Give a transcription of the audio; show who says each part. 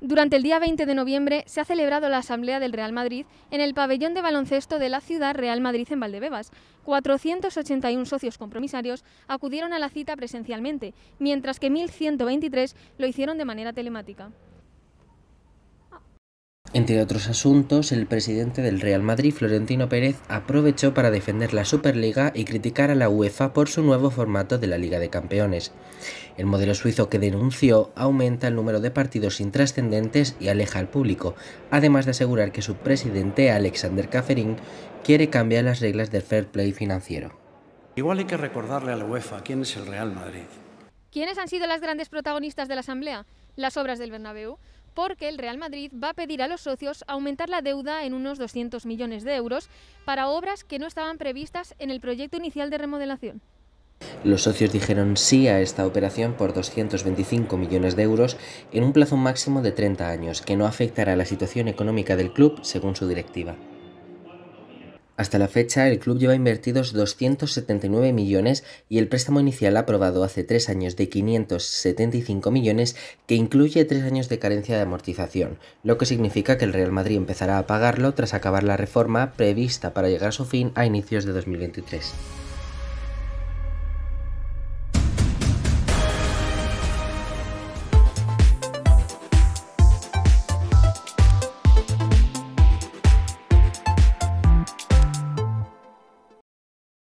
Speaker 1: Durante el día 20 de noviembre se ha celebrado la Asamblea del Real Madrid en el pabellón de baloncesto de la ciudad Real Madrid en Valdebebas. 481 socios compromisarios acudieron a la cita presencialmente, mientras que 1.123 lo hicieron de manera telemática.
Speaker 2: Entre otros asuntos, el presidente del Real Madrid, Florentino Pérez, aprovechó para defender la Superliga y criticar a la UEFA por su nuevo formato de la Liga de Campeones. El modelo suizo que denunció aumenta el número de partidos intrascendentes y aleja al público, además de asegurar que su presidente, Alexander Caferín, quiere cambiar las reglas del fair play financiero.
Speaker 3: Igual hay que recordarle a la UEFA quién es el Real Madrid.
Speaker 1: ¿Quiénes han sido las grandes protagonistas de la Asamblea? las obras del Bernabéu, porque el Real Madrid va a pedir a los socios aumentar la deuda en unos 200 millones de euros para obras que no estaban previstas en el proyecto inicial de remodelación.
Speaker 2: Los socios dijeron sí a esta operación por 225 millones de euros en un plazo máximo de 30 años, que no afectará la situación económica del club según su directiva. Hasta la fecha, el club lleva invertidos 279 millones y el préstamo inicial aprobado hace tres años de 575 millones, que incluye tres años de carencia de amortización, lo que significa que el Real Madrid empezará a pagarlo tras acabar la reforma prevista para llegar a su fin a inicios de 2023.